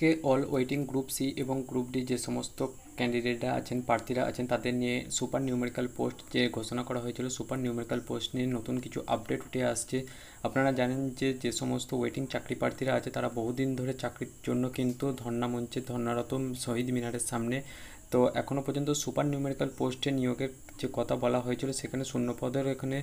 আজকে all waiting group C এবং group D যে সমস্ত ক্যান্ডিডেটরা আছেন প্রার্থীরা আছেন তাদের নিয়ে সুপার নিউমেরিক্যাল পোস্ট যে ঘোষণা করা হয়েছিল সুপার নিউমেরিক্যাল পোস্ট নিয়ে নতুন কিছু আপডেট উঠে আসছে আপনারা জানেন যে যে সমস্ত ওয়েটিং চাকরি প্রার্থীরা আছে তারা বহুদিন ধরে চাকরির জন্য কিন্তু ধর্ণা মঞ্চে ধর্ণারত শহীদ মিনারের সামনে তো এখনও পর্যন্ত সুপার নিউমেরিক্যাল পোস্টে নিয়োগের যে কথা বলা হয়েছিল সেখানে শূন্যপদের এখানে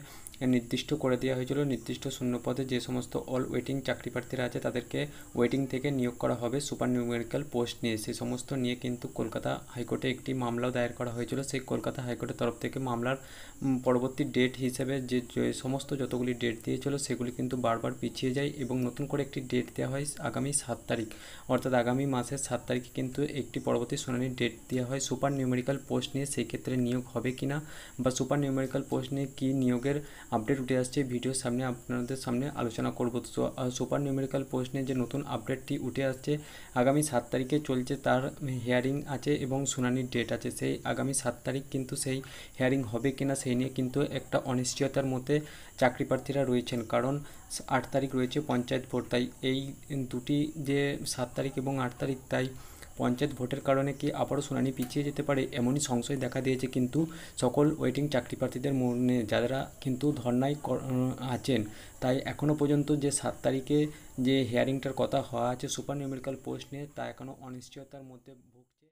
নির্দিষ্ট করে দেওয়া হয়েছিল নির্দিষ্ট শূন্যপদে যে সমস্ত অল ওয়েটিং চাকরি প্রার্থীরা আছে তাদেরকে ওয়েটিং থেকে নিয়োগ করা হবে সুপার নিউমেরিক্যাল পোস্ট নিয়ে সেই সমস্ত নিয়ে কিন্তু কলকাতা হাইকোর্টে একটি মামলাও দায়ের করা হয়েছিল সেই কলকাতা হাইকোর্টের তরফ থেকে মামলার পরবর্তী ডেট হিসেবে যে সমস্ত যতগুলি ডেট দিয়েছিল সেগুলি কিন্তু বারবার পিছিয়ে যায় এবং নতুন করে একটি ডেট দেওয়া হয় আগামী সাত তারিখ অর্থাৎ আগামী মাসের সাত তারিখে কিন্তু একটি পরবর্তী শুনানির ডেট দেওয়া হয় হয় সুপার নিউমেরিক্যাল পোস্ট নিয়ে সেই ক্ষেত্রে নিয়োগ হবে কি না বা সুপার নিউমেরিক্যাল পোস্ট নিয়ে কী নিয়োগের আপডেট উঠে আসছে ভিডিওর সামনে আপনাদের সামনে আলোচনা করব তো সুপার নিউমেরিক্যাল পোস্ট নিয়ে যে নতুন আপডেটটি উঠে আসছে আগামী সাত তারিখে চলছে তার হিয়ারিং আছে এবং শুনানির ডেট আছে সেই আগামী সাত তারিখ কিন্তু সেই হিয়ারিং হবে কি না সেই নিয়ে কিন্তু একটা অনিশ্চয়তার মধ্যে চাকরি প্রার্থীরা রয়েছেন কারণ আট তারিখ রয়েছে পঞ্চায়েত ভোট তাই এই দুটি যে সাত তারিখ এবং আট তারিখ তাই পঞ্চায়েত ভোটের কারণে কি আবারও শুনানি পিছিয়ে যেতে পারে এমনই সংশয় দেখা দিয়েছে কিন্তু সকল ওয়েটিং চাকরিপ্রার্থীদের প্রার্থীদের মনে যারা কিন্তু ধর্নায় আছেন তাই এখনও পর্যন্ত যে সাত তারিখে যে হিয়ারিংটার কথা হওয়া আছে সুপার নিউমেরিক্যাল পোস্ট নিয়ে তা এখনও অনিশ্চয়তার মধ্যে